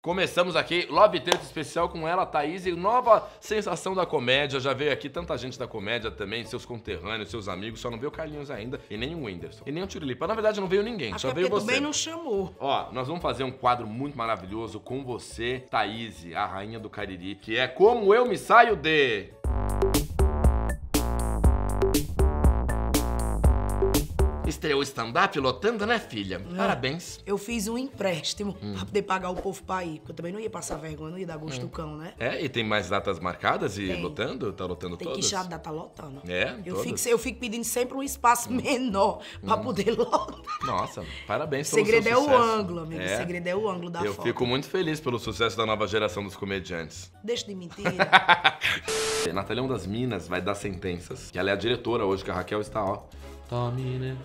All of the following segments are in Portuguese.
Começamos aqui, Love Tanto Especial com ela, Thaís, e nova sensação da comédia. Já veio aqui tanta gente da comédia também, seus conterrâneos, seus amigos, só não veio o Carlinhos ainda, e nem o Whindersson, e nem o Tirilipa. Na verdade, não veio ninguém, só veio você. também não chamou. Ó, nós vamos fazer um quadro muito maravilhoso com você, Thaís, a rainha do Cariri, que é Como Eu Me Saio De... estreou stand-up lotando, né, filha? É. Parabéns. Eu fiz um empréstimo hum. pra poder pagar o povo pra ir, porque eu também não ia passar vergonha, não ia dar gosto hum. do cão, né? É, e tem mais datas marcadas e tem. lotando? Tá lotando tem todas? Tem quixada, tá lotando. É, eu fico, eu fico pedindo sempre um espaço hum. menor pra hum. poder lotar. Nossa, parabéns pelo O segredo é o ângulo, amigo. É. O segredo é o ângulo da eu foto. Eu fico muito feliz pelo sucesso da nova geração dos comediantes. Deixa de mentir. Natália é das minas, vai dar sentenças. Que ela é a diretora hoje, que a Raquel está, ó. né?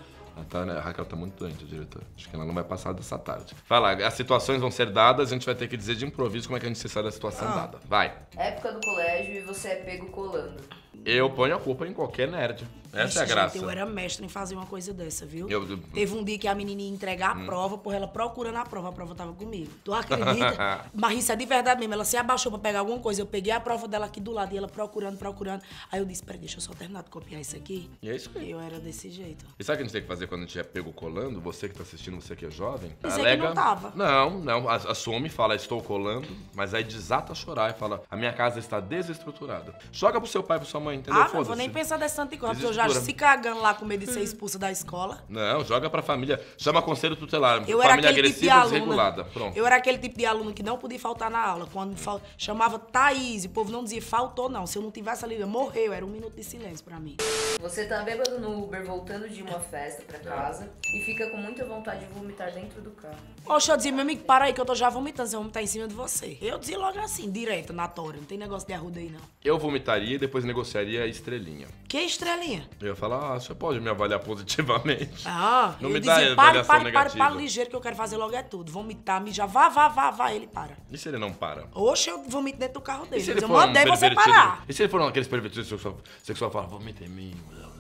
Tá, né? A Raquel tá muito doente, diretor. Acho que ela não vai passar dessa tarde. Vai lá, as situações vão ser dadas, a gente vai ter que dizer de improviso como é que a gente se sai da situação ah. dada. Vai. Época do colégio e você é pego colando. Eu ponho a culpa em qualquer nerd. Essa é a graça. eu era mestre em fazer uma coisa dessa, viu? Eu, eu... Teve um dia que a menininha entregar a hum. prova, porra, ela procurando a prova, a prova tava comigo. Tu acredita? é de verdade mesmo, ela se abaixou pra pegar alguma coisa. Eu peguei a prova dela aqui do lado e ela procurando, procurando. Aí eu disse, peraí, deixa eu só terminar de copiar isso aqui. E é isso aí. Eu era desse jeito. E sabe o que a gente tem que fazer quando a gente é pego colando? Você que tá assistindo, você que é jovem. Dizer alega... que não tava. Não, não. Assume, fala, estou colando, mas aí desata a chorar e fala, a minha casa está desestruturada. Joga pro seu pai pro sua mãe vergonha, entendeu? Ah, não vou nem pensar dessa santa igual, porque eu já se cagando lá com medo de ser expulsa da escola. Não, joga pra família. Chama conselho tutelar. Eu família agressiva tipo de desregulada. Pronto. Eu era aquele tipo de aluno que não podia faltar na aula. Quando fal... chamava Thaís, o povo não dizia faltou, não. Se eu não tivesse ali, eu morreu. Era um minuto de silêncio pra mim. Você tá bêbado no Uber voltando de uma festa pra casa e fica com muita vontade de vomitar dentro do carro. Oxe, eu dizia, meu amigo, para aí que eu tô já vomitando, Você eu vomitar em cima de você. Eu dizia logo assim, direto, na tora. Não tem negócio de arruda aí, não. Eu vomitaria e depois negociaria a Estrelinha. Que estrelinha? Eu ia falar, ah, você pode me avaliar positivamente. Ah, não me dizia, dá pare, avaliação pare, Pare, pare, ligeiro que eu quero fazer logo é tudo. Vomitar, mijar, vá, vá, vá, vá, ele para. E se ele não para? Oxe, eu vomito dentro do carro dele. ele eu mandei um você parar. E se ele for um aqueles pervertidos sexual, sexual fala, vomita em mim,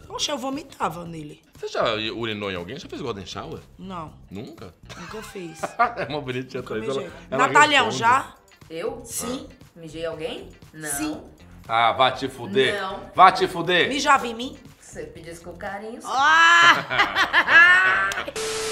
Oxe, eu vomitava nele. Você já urinou em alguém? Já fez golden shower? Não. Nunca? Nunca fiz. é uma bonitinha atrás. Natalhão, já? Eu? Sim. Ah. Mijei alguém? Não. Sim. Ah, vá te fuder. Não. Vá te fuder. Me Mijava em mim. Você pediu com carinho. Ah!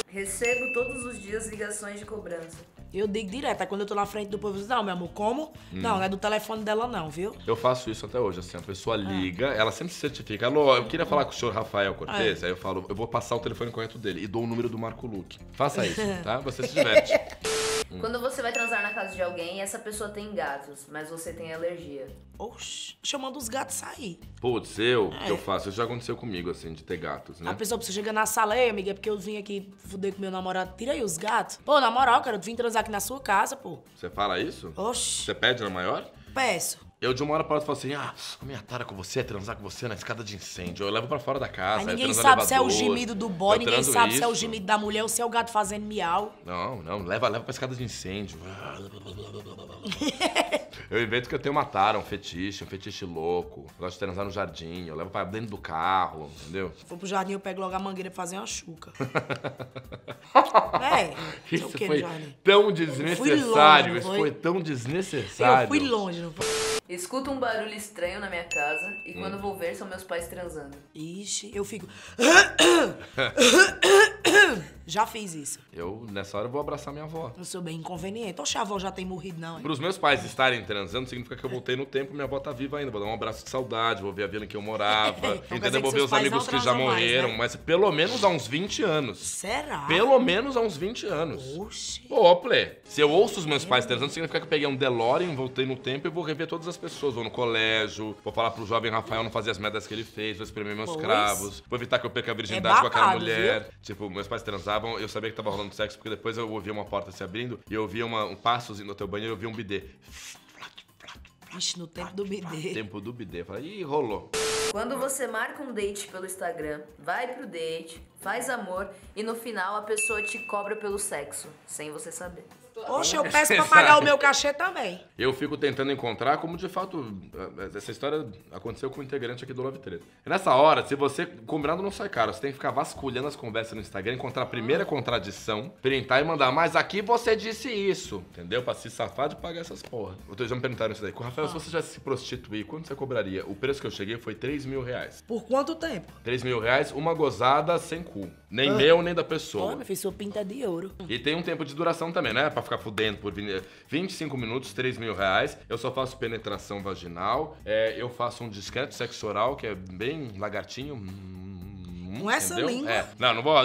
Recebo todos os dias ligações de cobrança. Eu digo direto, é quando eu tô na frente do povo, eu digo, não, meu amor, como? Hum. Não, não é do telefone dela não, viu? Eu faço isso até hoje, assim, a pessoa ah. liga, ela sempre se certifica. Alô, eu queria falar com o senhor Rafael Cortez, é. aí eu falo, eu vou passar o telefone correto dele e dou o número do Marco Luque. Faça isso, tá? Você se diverte. Hum. Quando você vai transar na casa de alguém e essa pessoa tem gatos, mas você tem alergia. Oxi, chamando os gatos sair. Putz, eu é. que eu faço, isso já aconteceu comigo, assim, de ter gatos, né? A pessoa precisa chegar na sala, ei, amiga, é porque eu vim aqui fuder com meu namorado, tira aí os gatos. Pô, na moral, cara, eu vim transar aqui na sua casa, pô. Você fala isso? Oxi. Você pede na maior? Peço. Eu de uma hora para outra falo assim: ah, a minha tara com você é transar com você na escada de incêndio. Eu levo para fora da casa. Aí é ninguém sabe se é o gemido do boi, ninguém sabe isso. se é o gemido da mulher ou se é o gato fazendo miau. Não, não, leva, leva pra escada de incêndio. eu invento que eu tenho uma tara, um fetiche, um fetiche louco. Eu gosto de transar no jardim, eu levo pra dentro do carro, entendeu? Se for pro jardim, eu pego logo a mangueira pra fazer uma chuca. é, isso foi tão desnecessário, longe, isso foi? foi tão desnecessário. Eu fui longe, não foi? Escuto um barulho estranho na minha casa e quando vou ver são meus pais transando. Ixi, eu fico. Já fiz isso. Eu, nessa hora, vou abraçar minha avó. Eu sou bem inconveniente. Oxe, a avó já tem morrido, não. Hein? Para os meus pais estarem transando, significa que eu voltei no tempo, minha avó tá viva ainda. Vou dar um abraço de saudade, vou ver a vila em que eu morava. então, entendeu? Vou ver os amigos que já morreram. Mais, né? Mas pelo menos há uns 20 anos. Será? Pelo menos há uns 20 anos. Oxi. Ô, se eu ouço os meus pais transando, significa que eu peguei um DeLorean, voltei no tempo e vou rever todas as pessoas. Vou no colégio, vou falar pro jovem Rafael não fazer as merdas que ele fez, vou espremer meus pois. cravos, vou evitar que eu perca a virgindade é bacado, com aquela mulher. Viu? Tipo, meus pais transavam estavam. Eu sabia que tava rolando sexo, porque depois eu ouvia uma porta se abrindo e eu ouvia uma, um passo assim no teu banheiro e eu ouvia um bidê. Ixi, no tempo do bidê. Tempo do bidê. e falei, ih, rolou. Quando você marca um date pelo Instagram, vai pro date, faz amor e no final a pessoa te cobra pelo sexo, sem você saber. Oxe, eu peço pra pagar o meu cachê também. Eu fico tentando encontrar como de fato eh, essa história aconteceu com o um integrante aqui do Love 13. Nessa hora, se você combinado não sai caro, você tem que ficar vasculhando as conversas no Instagram, encontrar a primeira ah. contradição, printar e mandar, mas aqui você disse isso, entendeu? Pra se safar de pagar essas porra. Outros já me perguntaram isso daí. Rafael, ah. se você já se prostituir, quanto você cobraria? O preço que eu cheguei foi 3 mil reais. Por quanto tempo? 3 mil reais, uma gozada sem cu. Nem ah. meu, nem da pessoa. Pô, meu filho, sua pinta de ouro. E tem um tempo de duração também, né? Pra ficar fudendo por 25 minutos, 3 mil reais. Eu só faço penetração vaginal. É, eu faço um discreto sexo oral, que é bem lagartinho. Hum, hum, Com essa Entendeu? língua. É. Não, não vou.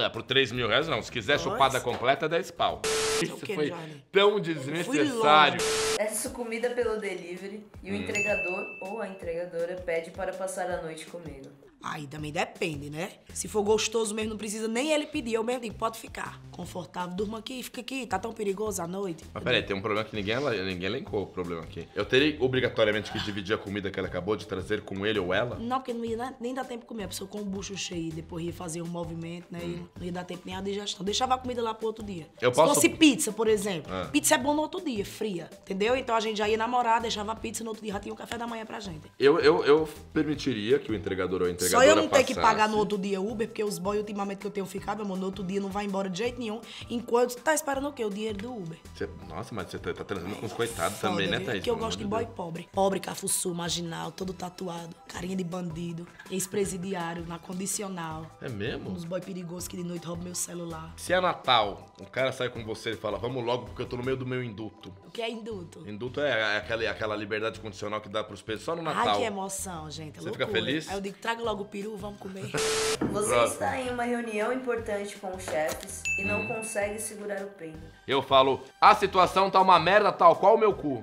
É, por 3 mil reais, não. Se quiser Nossa. chupada completa, 10 pau. Isso foi Johnny? tão desnecessário. Essa comida pelo delivery e o hum. entregador ou a entregadora pede para passar a noite comigo. Aí também depende, né? Se for gostoso mesmo, não precisa nem ele pedir. Eu mesmo digo, pode ficar. Confortável, durma aqui, fica aqui. Tá tão perigoso à noite. Mas peraí, tem um problema que ninguém, ninguém elencou o problema aqui. Eu teria obrigatoriamente que dividir a comida que ela acabou de trazer com ele ou ela? Não, porque não ia nem dar tempo de comer. A pessoa com o bucho cheio, depois ia fazer um movimento, né? Hum. Não ia dar tempo nem a digestão. Deixava a comida lá pro outro dia. Eu Se posso... fosse pizza, por exemplo. Ah. Pizza é bom no outro dia, fria, entendeu? Então a gente já ia namorar, deixava a pizza no outro dia, já tinha o um café da manhã pra gente. Eu, eu, eu permitiria que o entregador ou a entregadora só eu não ter que pagar no outro dia Uber, porque os boys ultimamente que eu tenho ficado, amor, no outro dia não vai embora de jeito nenhum. Enquanto tu tá esperando o quê? O dinheiro do Uber. Você, nossa, mas você tá, tá transando com os é coitados também, né, Thaís? Porque eu gosto de boy pobre. Pobre, cafuçu, marginal, todo tatuado, carinha de bandido, ex-presidiário, na condicional. É mesmo? Uns boy perigosos que de noite roubam meu celular. Se é Natal, o cara sai com você e fala, vamos logo porque eu tô no meio do meu induto. O que é induto? Induto é aquela, aquela liberdade condicional que dá pros presos só no Natal. Ai, que emoção, gente. É você loucura. fica feliz? Aí eu digo, traga logo logo o peru, vamos comer. Você Pronto. está em uma reunião importante com os chefes e hum. não consegue segurar o pênis. Eu falo, a situação tá uma merda tal qual o meu cu.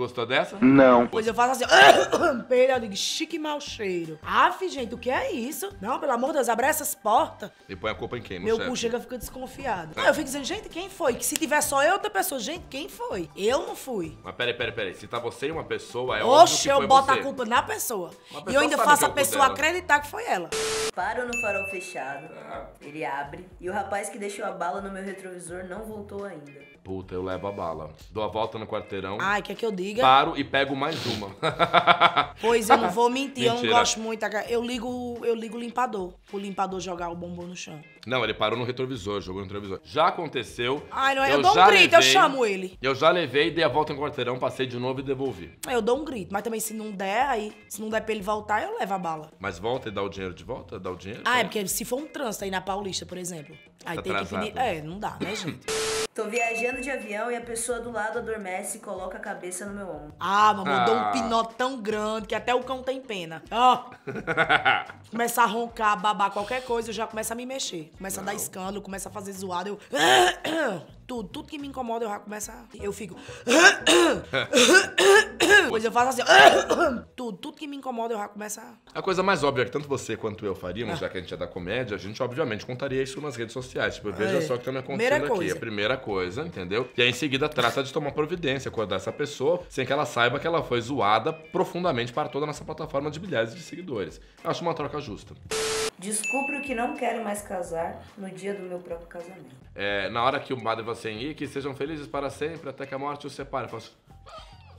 Gostou dessa? Não. Pois eu faço assim, pera, eu digo, chique mau cheiro. Aff, gente, o que é isso? Não, pelo amor de Deus, abre essas portas. E põe a culpa em quem, Meu chefe? cu chega fica desconfiado. não tá. eu fico dizendo, gente, quem foi? Que se tiver só eu outra pessoa, gente, quem foi? Eu não fui. Mas peraí, peraí, peraí. Se tá você e uma pessoa, é Oxe, eu boto você. a culpa na pessoa. pessoa e eu ainda faço é a pessoa dela. acreditar que foi ela. Paro no farol fechado. Ah. Ele abre. E o rapaz que deixou a bala no meu retrovisor não voltou ainda. Puta, eu levo a bala. Dou a volta no quarteirão. Ai, quer que eu diga? Paro e pego mais uma. pois eu não vou mentir, eu não gosto muito. Eu ligo, eu ligo o limpador, pro limpador jogar o bombom no chão. Não, ele parou no retrovisor, jogou no retrovisor. Já aconteceu. Ai, não, eu, eu dou um grito, levei, eu chamo ele. Eu já levei, dei a volta no quarteirão, passei de novo e devolvi. É, eu dou um grito, mas também se não der, aí, se não der pra ele voltar, eu levo a bala. Mas volta e dá o dinheiro de volta? Dá o dinheiro? Ah, é porque se for um trânsito aí na Paulista, por exemplo. Aí tá tem atrasado. que pedir. É, não dá, né, gente? Tô viajando de avião e a pessoa do lado adormece e coloca a cabeça no meu ombro. Ah, mas mandou ah. um pinote tão grande que até o cão tem pena. Ó. Oh. começa a roncar, babar qualquer coisa, eu já começo a me mexer. Começa a dar escândalo, começa a fazer zoada, eu. Tudo, tudo que me incomoda, eu já começo a. Eu fico. Pois eu faço assim tudo. Tudo que me incomoda, eu já começo a. A coisa mais óbvia que tanto você quanto eu faríamos, ah. já que a gente é da comédia, a gente obviamente contaria isso nas redes sociais. Tipo, veja só o que tá me acontecendo primeira aqui. Coisa. A primeira coisa, entendeu? E aí em seguida trata de tomar providência, acordar essa pessoa, sem que ela saiba que ela foi zoada profundamente para toda a nossa plataforma de milhares de seguidores. Eu acho uma troca justa. Descubro que não quero mais casar no dia do meu próprio casamento. É, na hora que o padre vai assim, e que sejam felizes para sempre, até que a morte os separe. Eu faço,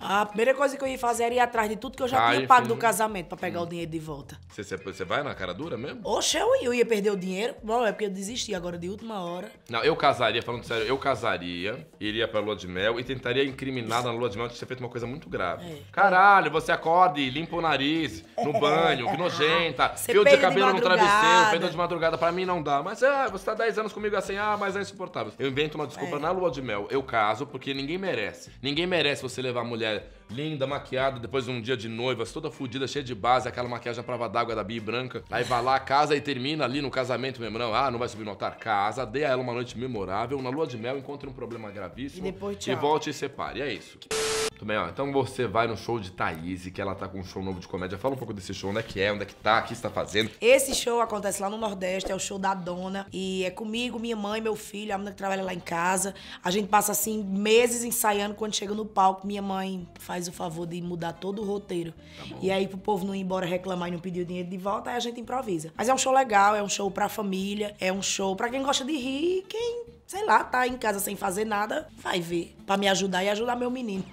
a primeira coisa que eu ia fazer era ir atrás de tudo que eu já Ai, ah, tinha pago do casamento pra pegar hum. o dinheiro de volta. Você, você vai na cara dura mesmo? Oxe, eu ia, eu ia perder o dinheiro. Bom, é porque eu desisti agora de última hora. Não, eu casaria, falando sério, eu casaria, iria pra lua de mel e tentaria incriminar na lua de mel de ter feito uma coisa muito grave. É. Caralho, você acorde limpa o nariz no banho, que nojenta, fio de cabelo de no travesseiro, peida de madrugada, pra mim não dá. Mas é, você tá 10 anos comigo assim, ah, mas é insuportável. Eu invento uma desculpa é. na lua de mel. Eu caso porque ninguém merece. Ninguém merece você levar a mulher Linda, maquiada, depois de um dia de noivas, toda fodida, cheia de base, aquela maquiagem à prova d'água da Bi branca. Aí vai lá, casa e termina ali no casamento mesmo. Não, ah, não vai subir no altar. Casa, dê a ela uma noite memorável, na lua de mel, encontre um problema gravíssimo. E depois tchau. E volte e separe. é isso. Que bem, ó. Né? Então você vai no show de Thaís, que ela tá com um show novo de comédia. Fala um pouco desse show, onde é que é, onde é que tá, o que está fazendo. Esse show acontece lá no Nordeste, é o show da dona. E é comigo, minha mãe, meu filho, a menina que trabalha lá em casa. A gente passa assim meses ensaiando. Quando chega no palco, minha mãe faz o favor de mudar todo o roteiro. Tá e aí, pro povo não ir embora reclamar e não pedir o dinheiro de volta, aí a gente improvisa. Mas é um show legal, é um show pra família, é um show pra quem gosta de rir, quem, sei lá, tá em casa sem fazer nada, vai ver. Pra me ajudar e ajudar meu menino.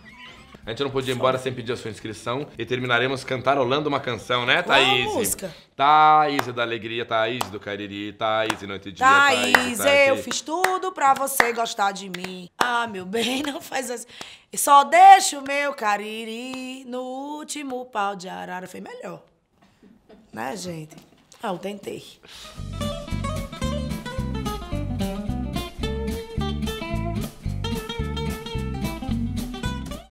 A gente não podia ir embora sem pedir a sua inscrição e terminaremos cantarolando uma canção, né, Thaís? Qual música? Thaís da Alegria, Thaís do Cariri, Thaís Noite e Dia, Thaís, Thaís, Thaís, eu fiz tudo pra você gostar de mim. Ah, meu bem, não faz assim. Só deixa o meu Cariri no último pau de arara. Foi melhor. Né, gente? Ah, eu tentei.